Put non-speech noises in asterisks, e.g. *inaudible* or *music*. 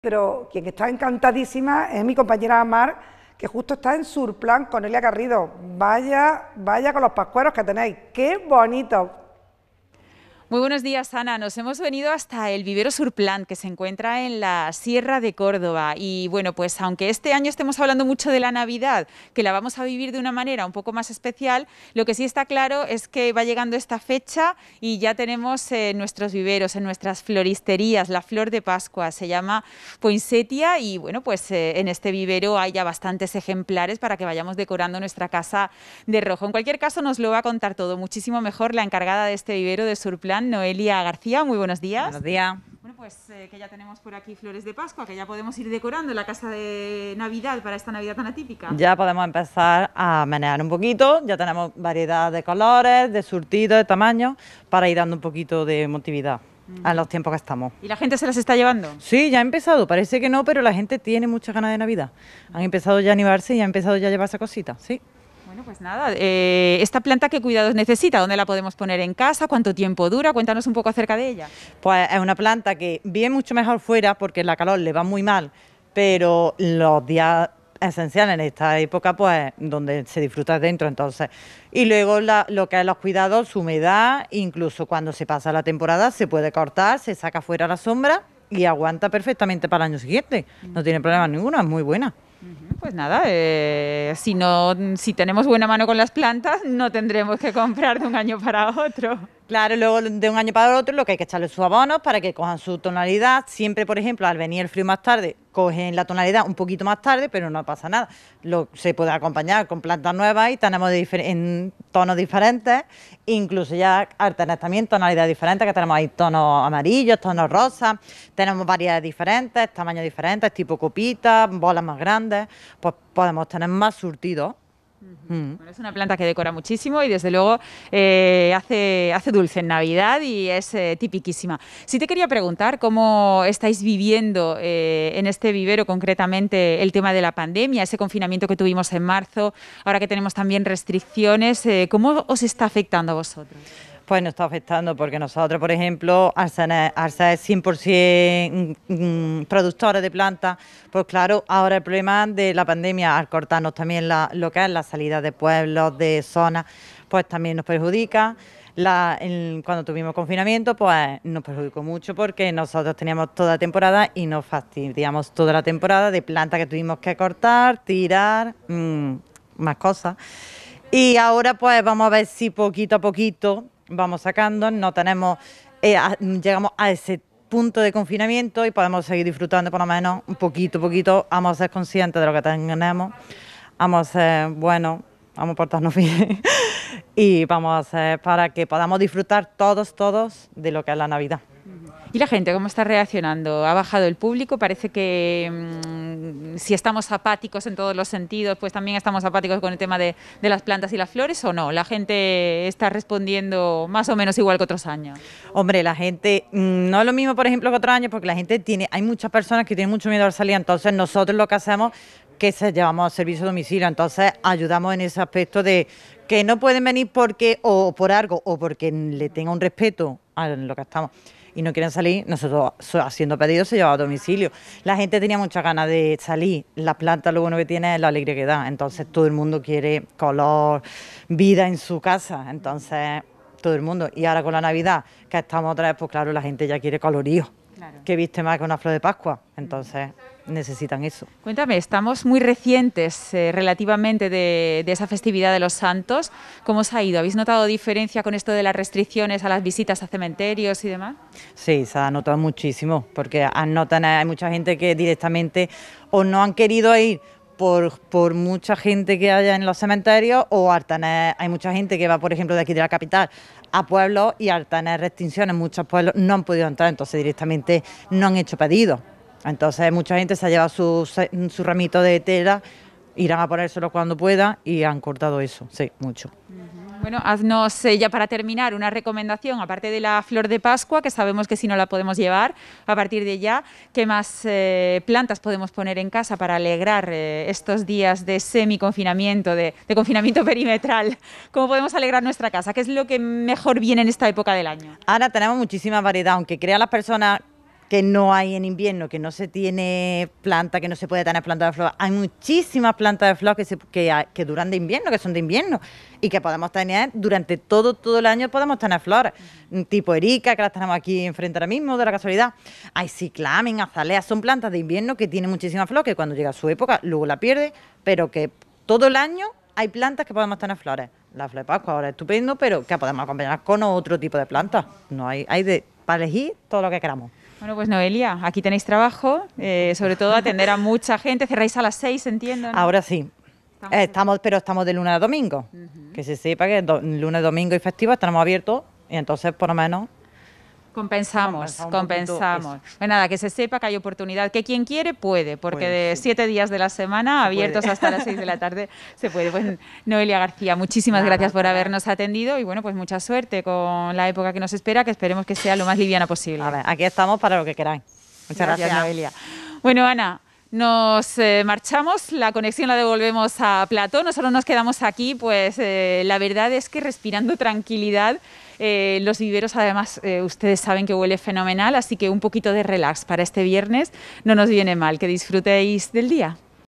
pero quien está encantadísima es mi compañera Amar, que justo está en Surplan con Elia Garrido. Vaya, vaya con los pascueros que tenéis. ¡Qué bonito! Muy buenos días, Ana. Nos hemos venido hasta el vivero Surplant, que se encuentra en la Sierra de Córdoba. Y bueno, pues aunque este año estemos hablando mucho de la Navidad, que la vamos a vivir de una manera un poco más especial, lo que sí está claro es que va llegando esta fecha y ya tenemos eh, nuestros viveros, en nuestras floristerías, la flor de Pascua, se llama poinsettia y bueno, pues eh, en este vivero hay ya bastantes ejemplares para que vayamos decorando nuestra casa de rojo. En cualquier caso, nos lo va a contar todo muchísimo mejor la encargada de este vivero de Surplant Noelia García. Muy buenos días. Buenos días. Bueno, pues eh, que ya tenemos por aquí flores de Pascua, que ya podemos ir decorando la casa de Navidad para esta Navidad tan atípica. Ya podemos empezar a manejar un poquito, ya tenemos variedad de colores, de surtido, de tamaño, para ir dando un poquito de emotividad mm. a los tiempos que estamos. ¿Y la gente se las está llevando? Sí, ya ha empezado, parece que no, pero la gente tiene muchas ganas de Navidad. Han empezado ya a animarse y han empezado ya a llevarse cositas, sí. Bueno, pues nada, eh, ¿esta planta qué cuidados necesita? ¿Dónde la podemos poner en casa? ¿Cuánto tiempo dura? Cuéntanos un poco acerca de ella. Pues es una planta que viene mucho mejor fuera porque la calor le va muy mal, pero los días esenciales en esta época, pues donde se disfruta dentro, entonces. Y luego lo que es los cuidados, su humedad, incluso cuando se pasa la temporada, se puede cortar, se saca fuera la sombra y aguanta perfectamente para el año siguiente. No tiene problemas ninguno, es muy buena pues nada, eh, si, no, si tenemos buena mano con las plantas, no tendremos que comprar de un año para otro. Claro, luego de un año para el otro lo que hay que echarle sus abonos para que cojan su tonalidad. Siempre, por ejemplo, al venir el frío más tarde, cogen la tonalidad un poquito más tarde, pero no pasa nada. Lo, se puede acompañar con plantas nuevas y tenemos tonos diferentes, incluso ya tener también tonalidades diferentes, que tenemos ahí tonos amarillos, tonos rosas, tenemos variedades diferentes, tamaños diferentes, tipo copitas, bolas más grandes, pues podemos tener más surtidos Mm. es una planta que decora muchísimo y desde luego eh, hace, hace dulce en Navidad y es eh, tipiquísima. Si te quería preguntar cómo estáis viviendo eh, en este vivero concretamente el tema de la pandemia, ese confinamiento que tuvimos en marzo, ahora que tenemos también restricciones, ¿cómo os está afectando a vosotros? pues nos está afectando porque nosotros, por ejemplo, Arsa es 100% mm, mm, productores de plantas, pues claro, ahora el problema de la pandemia, al cortarnos también lo que es la salida de pueblos, de zonas, pues también nos perjudica. cuando tuvimos confinamiento, pues nos perjudicó mucho porque nosotros teníamos toda la temporada y nos fastidiamos toda la temporada de plantas que tuvimos que cortar, tirar, mm, más cosas. Y ahora pues vamos a ver si poquito a poquito vamos sacando, no tenemos, eh, llegamos a ese punto de confinamiento y podemos seguir disfrutando por lo menos un poquito, poquito, vamos a ser conscientes de lo que tenemos, vamos a ser vamos a portarnos *laughs* bien y vamos a hacer para que podamos disfrutar todos, todos de lo que es la Navidad. ¿Y la gente cómo está reaccionando? ¿Ha bajado el público? Parece que mm, si estamos apáticos en todos los sentidos, pues también estamos apáticos con el tema de, las plantas y las flores o no? ¿La gente está respondiendo más o menos igual que otros años? Hombre, la gente, mm, no es lo mismo, por ejemplo, que otros años, porque la gente tiene, hay muchas personas que tienen mucho miedo al salir, entonces nosotros lo que hacemos que se llevamos a servicio a domicilio, entonces ayudamos en ese aspecto de que no pueden venir porque o por algo o porque le tenga un respeto a lo que estamos y no quieren salir, nosotros haciendo pedidos se llevaba a domicilio. La gente tenía muchas ganas de salir, la planta lo bueno que tiene es la alegría que da, entonces todo el mundo quiere color, vida en su casa, entonces todo el mundo. Y ahora con la Navidad, que estamos otra vez, pues claro, la gente ya quiere colorío, claro. que viste más que una flor de Pascua, entonces necesitan eso. Cuéntame, estamos muy recientes eh, relativamente de, esa festividad de los santos. ¿Cómo os ha ido? ¿Habéis notado diferencia con esto de las restricciones a las visitas a cementerios y demás? Sí, se ha notado muchísimo, porque anotan, hay mucha gente que directamente o no han querido ir por, por, mucha gente que haya en los cementerios o eh, hay mucha gente que va, por ejemplo, de aquí de la capital a pueblos y al tener eh, restricciones, muchos pueblos no han podido entrar, entonces directamente no han hecho pedido... Entonces mucha gente se ha llevado su, ramito de tela, irán a ponérselo cuando pueda y han cortado eso, sí, mucho. Bueno, haznos eh, ya para terminar una recomendación, aparte de la flor de Pascua, que sabemos que si no la podemos llevar a partir de ya, ¿qué más eh, plantas podemos poner en casa para alegrar eh, estos días de semi-confinamiento, de confinamiento *laughs* perimetral? ¿Cómo podemos alegrar nuestra casa? ¿Qué es lo que mejor viene en esta época del año? Ahora tenemos muchísima variedad, aunque crean las personas que no hay en invierno, que no se tiene planta, que no se puede tener planta de flor. Hay muchísimas plantas de flor que, que, duran de invierno, que son de invierno y que podemos tener durante todo, todo el año, podemos tener flores, tipo erica, que las tenemos aquí enfrente ahora mismo, de la casualidad. Hay ciclamen, azaleas, son plantas de invierno que tienen muchísima flor que cuando llega su época luego la pierde, pero que todo el año hay plantas que podemos tener flores. La flor de Pascua ahora es estupendo, pero que podemos acompañar con otro tipo de plantas. No hay, hay de, para elegir todo lo que queramos. Bueno, pues Noelia, aquí tenéis trabajo, eh, sobre todo atender a mucha gente. Cerráis a las seis, entiendo. Ahora sí. Estamos, pero estamos de lunes a domingo. Que se sepa que lunes, domingo y festivo estamos abiertos y entonces por lo menos Compensamos, compensamos. Pues nada, que se sepa que hay oportunidad, que quien quiere puede, porque de siete días de la semana, abiertos hasta las seis de la tarde, se puede. Pues Noelia García, muchísimas gracias por habernos atendido y bueno, pues mucha suerte con la época que nos espera, que esperemos que sea lo más liviana posible. A ver, aquí estamos para lo que queráis. Muchas gracias Noelia. Bueno, Ana. Nos eh, marchamos, la conexión la devolvemos a Platón, nosotros nos quedamos aquí, pues eh, la verdad es que respirando tranquilidad, eh, los viveros además ustedes saben que huele fenomenal, así que un poquito de relax para este viernes no nos viene mal, que disfrutéis del día.